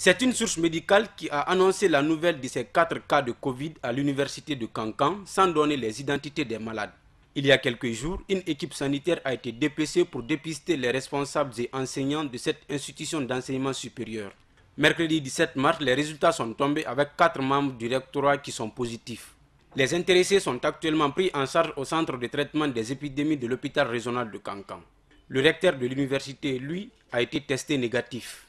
C'est une source médicale qui a annoncé la nouvelle de ces quatre cas de Covid à l'université de Cancan sans donner les identités des malades. Il y a quelques jours, une équipe sanitaire a été dépêchée pour dépister les responsables et enseignants de cette institution d'enseignement supérieur. Mercredi 17 mars, les résultats sont tombés avec quatre membres du rectorat qui sont positifs. Les intéressés sont actuellement pris en charge au centre de traitement des épidémies de l'hôpital régional de Cancan. Le recteur de l'université, lui, a été testé négatif.